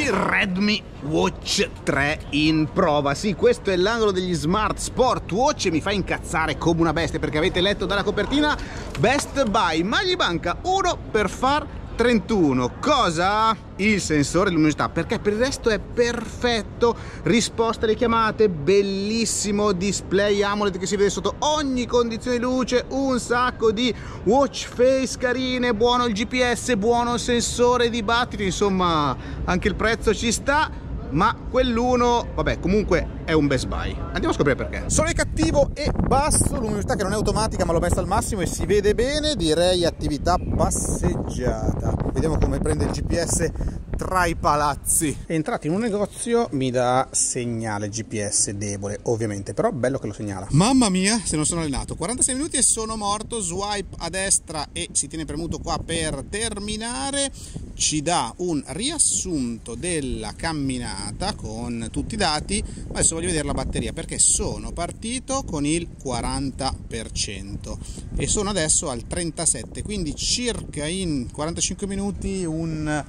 oggi Redmi Watch 3 in prova Sì, questo è l'angolo degli smart sport watch e mi fa incazzare come una bestia perché avete letto dalla copertina Best Buy ma gli manca uno per far 31 cosa? il sensore luminosità perché per il resto è perfetto risposta alle chiamate bellissimo display AMOLED che si vede sotto ogni condizione di luce un sacco di watch face carine buono il GPS buono il sensore di battiti insomma anche il prezzo ci sta ma quell'uno, vabbè, comunque è un best buy. Andiamo a scoprire perché. Sole cattivo e basso, luminosità che non è automatica ma l'ho messa al massimo e si vede bene, direi attività passeggiata. Vediamo come prende il GPS tra i palazzi. Entrati in un negozio mi dà segnale GPS debole, ovviamente, però bello che lo segnala. Mamma mia, se non sono allenato. 46 minuti e sono morto, swipe a destra e si tiene premuto qua per terminare ci dà un riassunto della camminata con tutti i dati. Adesso voglio vedere la batteria perché sono partito con il 40% e sono adesso al 37%, quindi circa in 45 minuti un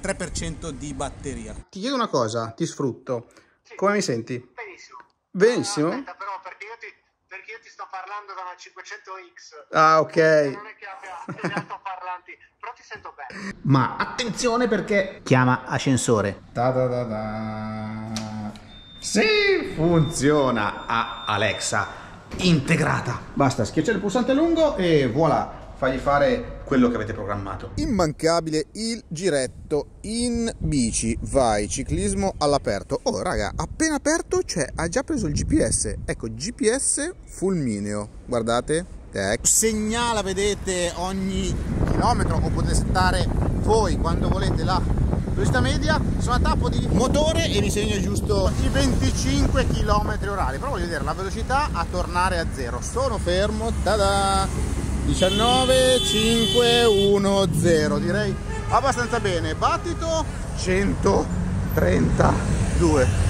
3% di batteria. Ti chiedo una cosa, ti sfrutto. Sì. Come mi senti? Benissimo. Benissimo. No, aspetta, però perché io ti sto parlando da una 500X. Ah, ok. Cioè, non è che abbia gli altoparlanti, però ti sento bene. Ma attenzione perché chiama ascensore. Da da da da. Sì, funziona a Alexa integrata. Basta schiacciare il pulsante lungo e voilà fagli fare quello che avete programmato. Immancabile il giretto in bici, vai, ciclismo all'aperto. Oh raga, appena aperto, cioè ha già preso il GPS. Ecco, GPS fulmineo, guardate. Tec. Segnala, vedete, ogni chilometro o potete settare voi quando volete la velocità media. Sono a tappo di motore e mi segna giusto i 25 km orari. Però voglio vedere la velocità a tornare a zero. Sono fermo, tada! 19 5 1 0 direi abbastanza bene battito 132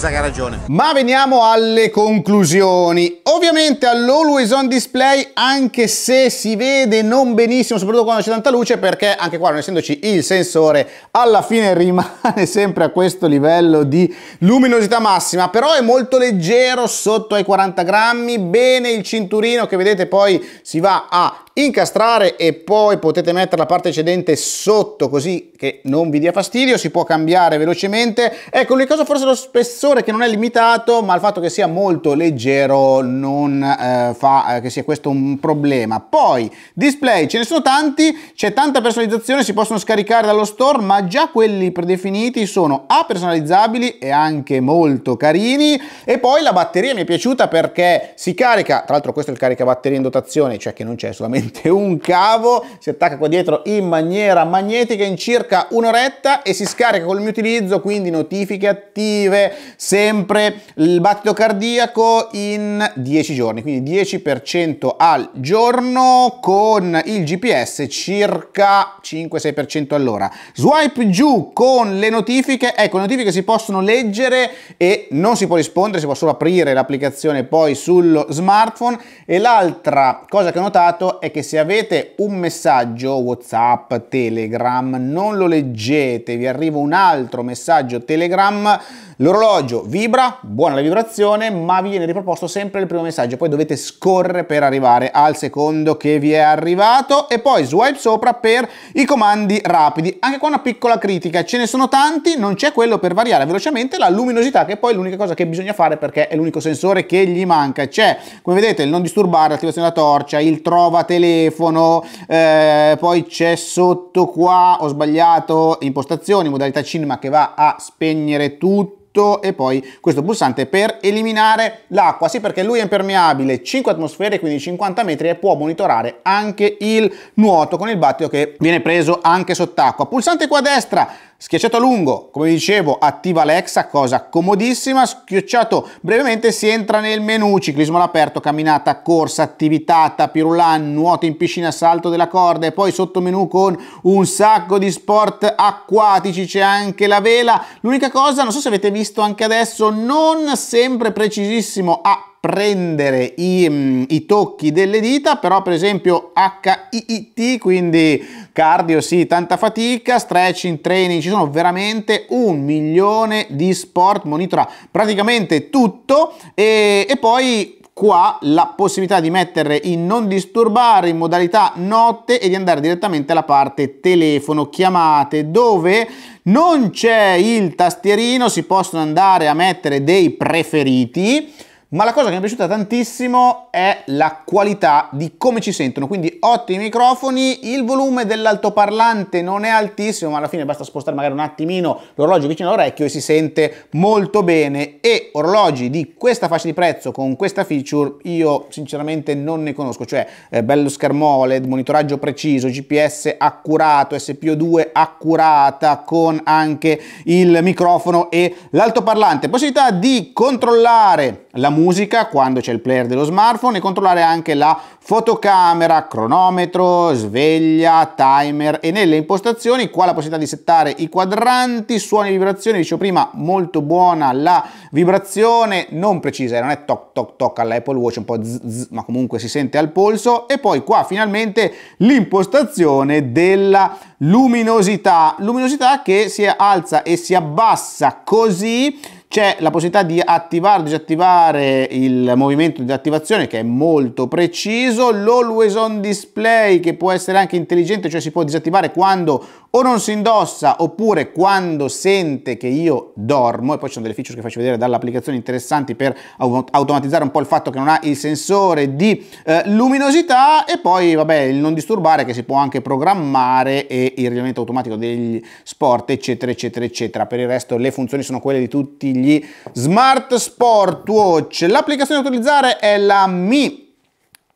sa che ha ragione. Ma veniamo alle conclusioni. Ovviamente all'Always On Display, anche se si vede non benissimo, soprattutto quando c'è tanta luce, perché anche qua, non essendoci il sensore, alla fine rimane sempre a questo livello di luminosità massima, però è molto leggero, sotto ai 40 grammi, bene il cinturino che vedete poi si va a incastrare e poi potete mettere la parte eccedente sotto così che non vi dia fastidio, si può cambiare velocemente. Ecco, l'unica cosa forse lo spessore che non è limitato, ma il fatto che sia molto leggero non eh, fa eh, che sia questo un problema. Poi, display, ce ne sono tanti, c'è tanta personalizzazione, si possono scaricare dallo store, ma già quelli predefiniti sono A personalizzabili e anche molto carini. E poi la batteria mi è piaciuta perché si carica, tra l'altro questo è il caricabatterie in dotazione, cioè che non c'è solamente praticamente un cavo, si attacca qua dietro in maniera magnetica in circa un'oretta e si scarica con il mio utilizzo, quindi notifiche attive, sempre il battito cardiaco in 10 giorni, quindi 10% al giorno con il GPS circa 5-6% all'ora. Swipe giù con le notifiche, ecco le notifiche si possono leggere e non si può rispondere, si può solo aprire l'applicazione poi sullo smartphone e l'altra cosa che ho notato è che che se avete un messaggio WhatsApp, Telegram, non lo leggete, vi arriva un altro messaggio Telegram, l'orologio vibra, buona la vibrazione, ma vi viene riproposto sempre il primo messaggio, poi dovete scorrere per arrivare al secondo che vi è arrivato e poi swipe sopra per i comandi rapidi. Anche qua una piccola critica, ce ne sono tanti, non c'è quello per variare velocemente la luminosità che poi è l'unica cosa che bisogna fare perché è l'unico sensore che gli manca. C'è, come vedete, il non disturbare, l'attivazione della torcia, il trova telefono, telefono, eh, poi c'è sotto qua, ho sbagliato, impostazioni, modalità cinema che va a spegnere tutto e poi questo pulsante per eliminare l'acqua sì perché lui è impermeabile 5 atmosfere quindi 50 metri e può monitorare anche il nuoto con il battito che viene preso anche sott'acqua pulsante qua a destra Schiacciato a lungo, come vi dicevo, attiva Alexa, cosa comodissima. Schiacciato brevemente si entra nel menu ciclismo all'aperto, camminata, corsa, attività, tapirulan, nuoto in piscina, salto della corda e poi sotto menu con un sacco di sport acquatici, c'è anche la vela. L'unica cosa, non so se avete visto anche adesso, non sempre precisissimo a prendere i, mm, i, tocchi delle dita, però per esempio HIIT, quindi cardio sì, tanta fatica, stretching, training, ci sono veramente un milione di sport, monitora praticamente tutto e, e poi qua la possibilità di mettere in non disturbare in modalità notte e di andare direttamente alla parte telefono chiamate dove non c'è il tastierino si possono andare a mettere dei preferiti ma la cosa che mi è piaciuta tantissimo è la qualità di come ci sentono, quindi ottimi microfoni, il volume dell'altoparlante non è altissimo, ma alla fine basta spostare magari un attimino l'orologio vicino all'orecchio e si sente molto bene e orologi di questa fascia di prezzo con questa feature io sinceramente non ne conosco, cioè eh, bello schermo OLED, monitoraggio preciso, GPS accurato, SPO2 accurata con anche il microfono e l'altoparlante, possibilità di controllare la musica musica quando c'è il player dello smartphone e controllare anche la fotocamera, cronometro, sveglia, timer e nelle impostazioni qua la possibilità di settare i quadranti, suoni e vibrazioni, dicevo prima molto buona la vibrazione, non precisa, eh, non è toc toc toc all'Apple Watch, un po' zzz, zzz, ma comunque si sente al polso e poi qua finalmente l'impostazione della luminosità, luminosità che si alza e si abbassa così c'è la possibilità di attivare o disattivare il movimento di attivazione che è molto preciso, l'always on display che può essere anche intelligente, cioè si può disattivare quando o non si indossa oppure quando sente che io dormo, e poi ci sono delle feature che faccio vedere dall'applicazione interessanti per automatizzare un po' il fatto che non ha il sensore di eh, luminosità e poi vabbè il non disturbare che si può anche programmare e il rilevamento automatico degli sport eccetera eccetera eccetera. Per il resto le funzioni sono quelle di tutti gli smart sport watch. L'applicazione da utilizzare è la Mi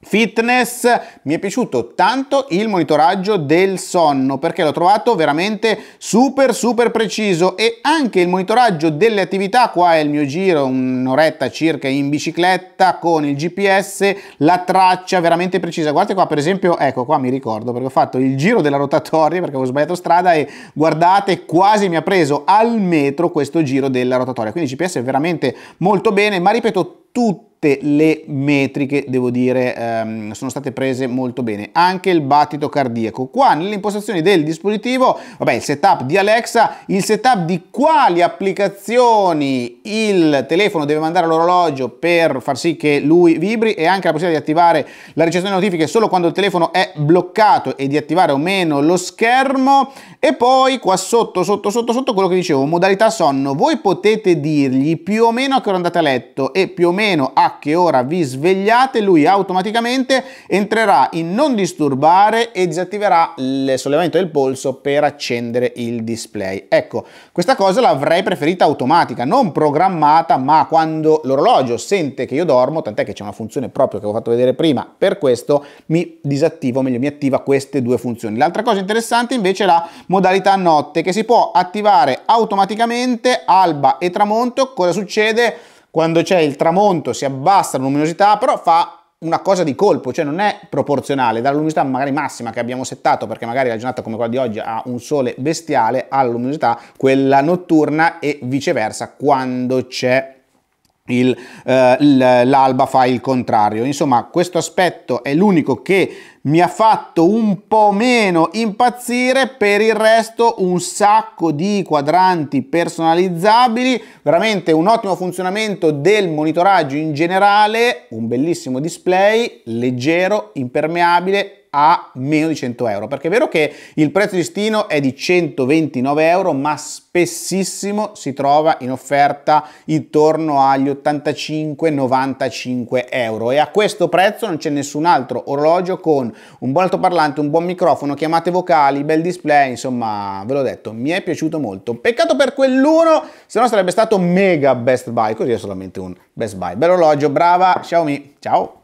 Fitness, mi è piaciuto tanto il monitoraggio del sonno perché l'ho trovato veramente super super preciso e anche il monitoraggio delle attività, qua è il mio giro un'oretta circa in bicicletta con il GPS, la traccia veramente precisa, guardate qua per esempio, ecco qua mi ricordo perché ho fatto il giro della rotatoria perché avevo sbagliato strada e guardate quasi mi ha preso al metro questo giro della rotatoria, quindi il GPS è veramente molto bene ma ripeto tutto tutte le metriche, devo dire, ehm, sono state prese molto bene. Anche il battito cardiaco. Qua nelle impostazioni del dispositivo, vabbè, il setup di Alexa, il setup di quali applicazioni il telefono deve mandare all'orologio per far sì che lui vibri e anche la possibilità di attivare la ricezione notifiche solo quando il telefono è bloccato e di attivare o meno lo schermo. E poi qua sotto, sotto, sotto, sotto, quello che dicevo, modalità sonno. Voi potete dirgli più o meno a che ora andate a letto e più o meno a che ora vi svegliate, lui automaticamente entrerà in non disturbare e disattiverà il sollevamento del polso per accendere il display. Ecco, questa cosa l'avrei preferita automatica, non programmata, ma quando l'orologio sente che io dormo, tant'è che c'è una funzione proprio che ho fatto vedere prima, per questo mi disattivo, meglio mi attiva queste due funzioni. L'altra cosa interessante invece è la modalità notte che si può attivare automaticamente alba e tramonto. Cosa succede? quando c'è il tramonto si abbassa la luminosità, però fa una cosa di colpo, cioè non è proporzionale dalla luminosità magari massima che abbiamo settato perché magari la giornata come quella di oggi ha un sole bestiale alla luminosità quella notturna e viceversa quando c'è il, eh, l'alba fa il contrario. Insomma, questo aspetto è l'unico che mi ha fatto un po' meno impazzire, per il resto un sacco di quadranti personalizzabili, veramente un ottimo funzionamento del monitoraggio in generale, un bellissimo display, leggero, impermeabile, a meno di 100 euro perché è vero che il prezzo di listino è di 129 euro ma spessissimo si trova in offerta intorno agli 85-95 euro e a questo prezzo non c'è nessun altro orologio con un buon altoparlante un buon microfono chiamate vocali bel display insomma ve l'ho detto mi è piaciuto molto peccato per quell'uno se no sarebbe stato mega best buy così è solamente un best buy bello orologio brava Xiaomi ciao